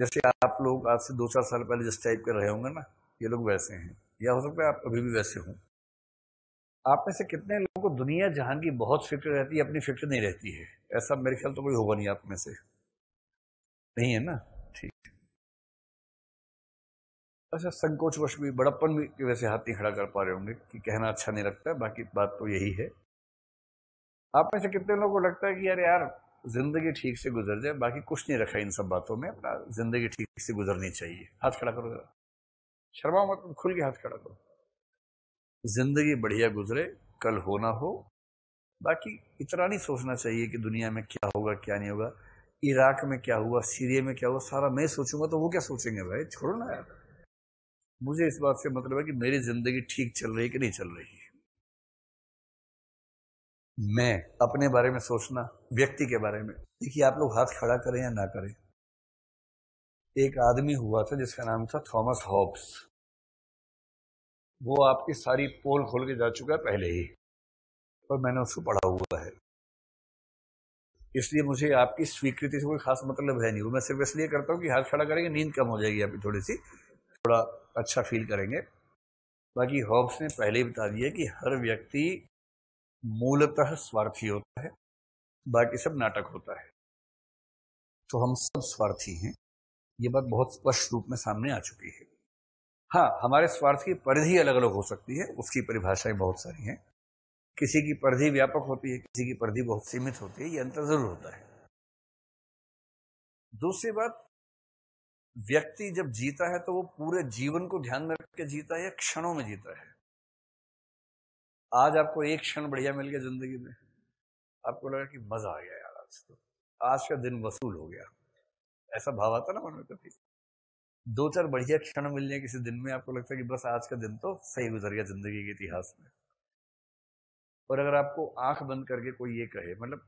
जैसे आप लोग आज से दो चार साल पहले जिस टाइप के रहे होंगे ना ये लोग वैसे हैं या हो सकता है आप अभी भी वैसे हों आप में से कितने लोगों को दुनिया जहान की बहुत फिक्र रहती है अपनी फिक्र नहीं रहती है ऐसा मेरे ख्याल तो कोई होगा नहीं आप में से नहीं है ना ठीक अच्छा संकोचवश भी बड़प्पन भी की वैसे हाथ नहीं खड़ा कर पा रहे होंगे कि कहना अच्छा नहीं लगता बाकी बात तो यही है आप में से कितने लोगों को लगता है कि यार यार जिंदगी ठीक से गुजर जाए बाकी कुछ नहीं रखा इन सब बातों में अपना जिंदगी ठीक से गुजरनी चाहिए हाथ खड़ा करो जरा शर्मा मत खुल के हाथ खड़ा करो जिंदगी बढ़िया गुजरे कल हो ना हो बाकी इतना नहीं सोचना चाहिए कि दुनिया में क्या होगा क्या नहीं होगा इराक में क्या हुआ सीरिया में क्या हुआ सारा मैं सोचूंगा तो वो क्या सोचेंगे भाई छोड़ो ना यार मुझे इस बात से मतलब है कि मेरी जिंदगी ठीक चल रही है कि नहीं चल रही है मैं अपने बारे में सोचना व्यक्ति के बारे में देखिए आप लोग हाथ खड़ा करें या ना करें एक आदमी हुआ था जिसका नाम था थॉमस हॉब्स वो आपकी सारी पोल खोल के जा चुका है पहले ही और मैंने उसको पढ़ा हुआ है इसलिए मुझे आपकी स्वीकृति से कोई खास मतलब है नहीं वो मैं सिर्फ इसलिए करता हूँ कि हाथ खड़ा करेंगे नींद कम हो जाएगी आप थोड़ी सी थोड़ा अच्छा फील करेंगे बाकी हॉब्स ने पहले ही बता दिया कि हर व्यक्ति मूलतः स्वार्थी होता है बाकी सब नाटक होता है तो हम सब स्वार्थी हैं ये बात बहुत स्पष्ट रूप में सामने आ चुकी है हाँ हमारे स्वार्थ की परिधि अलग अलग हो सकती है उसकी परिभाषाएं बहुत सारी हैं किसी की परिधि व्यापक होती है किसी की परिधि बहुत सीमित होती है ये अंतर जरूर होता है दूसरी बात व्यक्ति जब जीता है तो वो पूरे जीवन को ध्यान में रख के जीता है या क्षणों में जीता है आज आपको एक क्षण बढ़िया मिल गया जिंदगी में आपको लगा कि मजा आ गया यार आज तो आज का दिन वसूल हो गया ऐसा भाव आता ना मन में कभी तो दो चार बढ़िया क्षण मिल जाए किसी दिन में आपको लगता है कि बस आज का दिन तो सही गुजर गया जिंदगी के इतिहास में और अगर आपको आंख बंद करके कोई ये कहे मतलब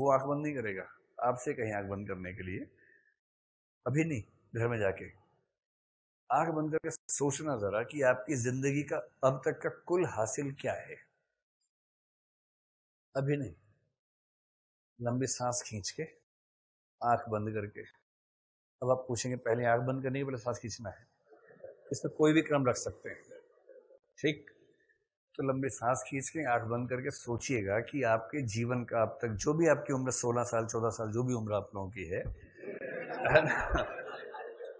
वो आंख बंद नहीं करेगा आपसे कहीं आंख बंद करने के लिए अभी नहीं घर में जाके आंख बंद करके सोचना जरा कि आपकी जिंदगी का अब तक का कुल हासिल क्या है अभी नहीं लंबी सांस खींच के आंख बंद करके अब आप पूछेंगे पहले आंख बंद करनी है पहले सांस खींचना है इसमें कोई भी क्रम रख सकते हैं ठीक तो लंबी सांस खींच के आंख बंद करके सोचिएगा कि आपके जीवन का अब तक जो भी आपकी उम्र 16 साल 14 साल जो भी उम्र आप लोगों की है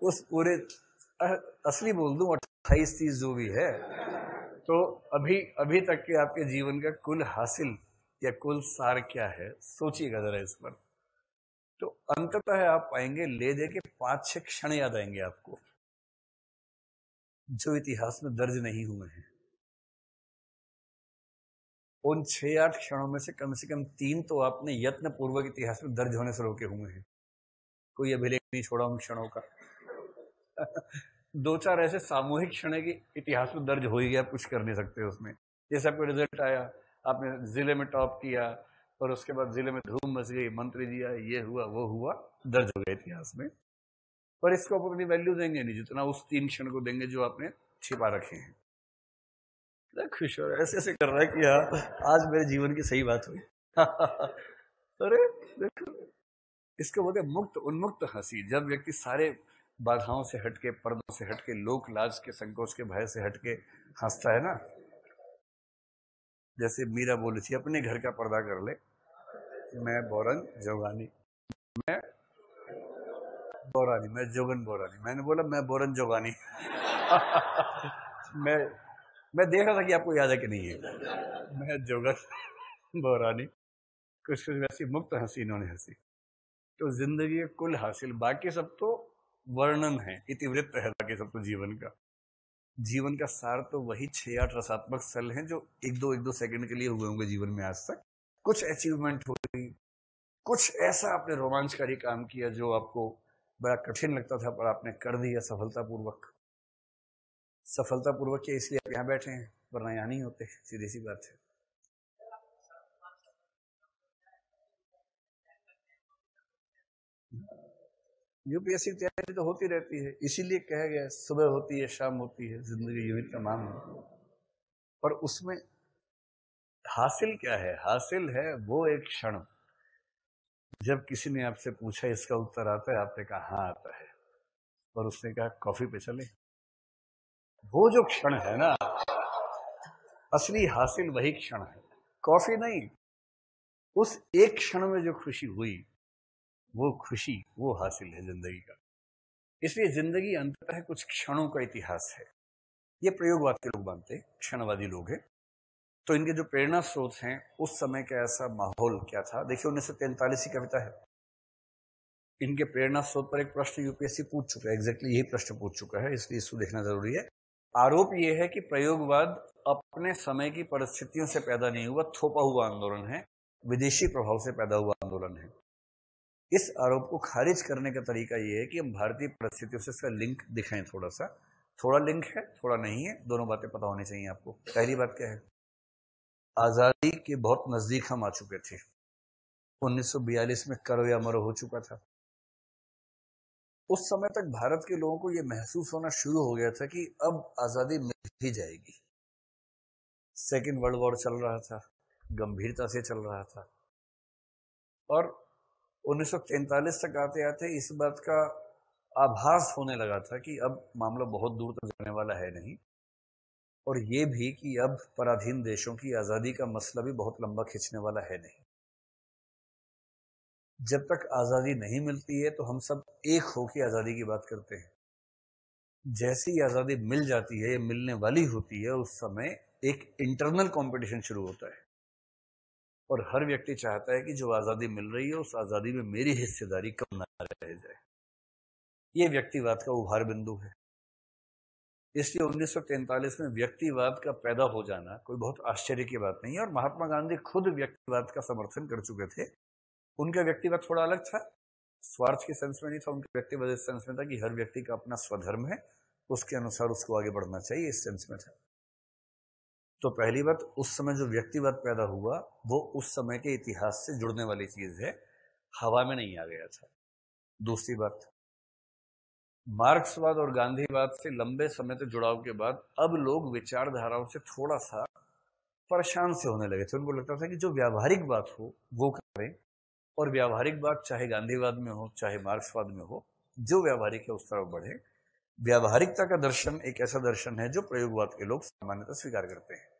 उस पूरे असली बोल दूं अट्ठाईस तीस जो भी है तो अभी अभी तक के आपके जीवन का कुल हासिल या कुल सार क्या है सोचिएगा जरा इस पर तो अंततः आप पाएंगे ले दे के पांच छह क्षण याद आएंगे आपको जो इतिहास में दर्ज नहीं हुए हैं उन छह आठ क्षणों में से कम से कम तीन तो आपने यत्न पूर्वक इतिहास में दर्ज होने से रोके हुए हैं कोई अभिलेख नहीं छोड़ा उन क्षणों का दो चार ऐसे सामूहिक क्षण है कि इतिहास में तो दर्ज हो ही गया कुछ कर नहीं सकते उसमें जैसे आपको रिजल्ट आया आपने जिले में टॉप किया और उसके बाद जिले में धूम मच गई मंत्री जी आए ये हुआ वो हुआ दर्ज हो गया इतिहास में पर इसको आप अपनी वैल्यू देंगे नहीं जितना उस तीन क्षण को देंगे जो आपने छिपा रखे हैं खुश हो रहा है ऐसे ऐसे कर रहा है कि हाँ आज मेरे जीवन की सही बात हुई अरे देखो इसको बोलते मुक्त उन्मुक्त हंसी जब व्यक्ति सारे बाधाओं से हटके पर्दों से हटके लोक लाज के संकोच के भय से हटके हंसता है ना जैसे मीरा बोली थी अपने घर का पर्दा कर ले मैं बोरन जोगानी मैं बोरानी मैं जोगन बोरानी मैंने बोला मैं बोरन जोगानी मैं मैं देख रहा था कि आपको याद है कि नहीं है मैं जोगन बोरानी कुछ कुछ वैसी मुक्त हंसी इन्होंने हंसी तो जिंदगी कुल हासिल बाकी सब तो वर्णन है इतिवृत्त है सब तो जीवन का जीवन का सार तो वही छह आठ रसात्मक स्थल हैं जो एक दो एक दो सेकंड के लिए हुए होंगे जीवन में आज तक कुछ अचीवमेंट हो गई कुछ ऐसा आपने रोमांचकारी काम किया जो आपको बड़ा कठिन लगता था पर आपने कर दिया सफलतापूर्वक सफलतापूर्वक किया इसलिए आप यहाँ बैठे हैं वरना यहाँ नहीं होते सीधी सी बात है यूपीएससी तैयारी तो होती रहती है इसीलिए कहा गया सुबह होती है शाम होती है जिंदगी यूं तमाम है पर उसमें हासिल क्या है हासिल है वो एक क्षण जब किसी ने आपसे पूछा इसका उत्तर आता है आपने कहा हाँ आता है और उसने कहा कॉफी पे चले वो जो क्षण है ना असली हासिल वही क्षण है कॉफी नहीं उस एक क्षण में जो खुशी हुई वो खुशी वो हासिल है जिंदगी का इसलिए जिंदगी अंततः कुछ क्षणों का इतिहास है ये प्रयोगवाद के लोग मानते क्षणवादी लोग हैं तो इनके जो प्रेरणा स्रोत हैं उस समय का ऐसा माहौल क्या था देखिए उन्नीस सौ तैंतालीस की कविता है इनके प्रेरणा स्रोत पर एक प्रश्न यूपीएससी पूछ चुका है एग्जैक्टली यही प्रश्न पूछ चुका है इसलिए इसको देखना जरूरी है आरोप यह है कि प्रयोगवाद अपने समय की परिस्थितियों से पैदा नहीं हुआ थोपा हुआ आंदोलन है विदेशी प्रभाव से पैदा हुआ आंदोलन है इस आरोप को खारिज करने का तरीका यह है कि हम भारतीय परिस्थितियों से इसका लिंक दिखाएं थोड़ा सा थोड़ा लिंक है थोड़ा नहीं है दोनों बातें पता होनी चाहिए आपको पहली बात क्या है आज़ादी के बहुत नज़दीक हम आ चुके थे 1942 में करो या मरो हो चुका था उस समय तक भारत के लोगों को यह महसूस होना शुरू हो गया था कि अब आज़ादी मिल ही जाएगी सेकेंड वर्ल्ड वॉर चल रहा था गंभीरता से चल रहा था और उन्नीस तक आते आते इस बात का आभास होने लगा था कि अब मामला बहुत दूर तक जाने वाला है नहीं और ये भी कि अब पराधीन देशों की आज़ादी का मसला भी बहुत लंबा खींचने वाला है नहीं जब तक आज़ादी नहीं मिलती है तो हम सब एक हो के आज़ादी की बात करते हैं जैसे ही आज़ादी मिल जाती है या मिलने वाली होती है उस समय एक इंटरनल कंपटीशन शुरू होता है और हर व्यक्ति चाहता है कि जो आज़ादी मिल रही है उस आज़ादी में मेरी हिस्सेदारी कम ना रह जाए ये व्यक्तिवाद का उभार बिंदु है इसलिए 1943 में व्यक्तिवाद का पैदा हो जाना कोई बहुत आश्चर्य की बात नहीं है और महात्मा गांधी खुद व्यक्तिवाद का समर्थन कर चुके थे उनका व्यक्तिवाद थोड़ा अलग था स्वार्थ के सेंस में नहीं था उनका व्यक्तिवाद इस सेंस में था कि हर व्यक्ति का अपना स्वधर्म है उसके अनुसार उसको आगे बढ़ना चाहिए इस सेंस में था तो पहली बात उस समय जो व्यक्तिवाद पैदा हुआ वो उस समय के इतिहास से जुड़ने वाली चीज है हवा में नहीं आ गया था दूसरी बात मार्क्सवाद और गांधीवाद से लंबे समय तक जुड़ाव के बाद अब लोग विचारधाराओं से थोड़ा सा परेशान से होने लगे थे उनको लगता था कि जो व्यावहारिक बात हो वो करें और व्यावहारिक बात चाहे गांधीवाद में हो चाहे मार्क्सवाद में हो जो व्यावहारिक है उस तरफ बढ़े व्यावहारिकता का दर्शन एक ऐसा दर्शन है जो प्रयोगवाद के लोग सामान्यतः स्वीकार करते हैं